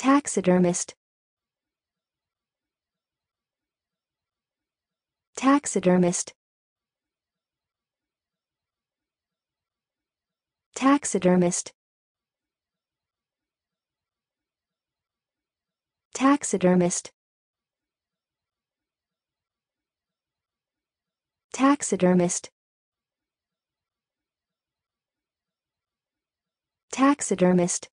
Taxidermist Taxidermist Taxidermist Taxidermist Taxidermist Taxidermist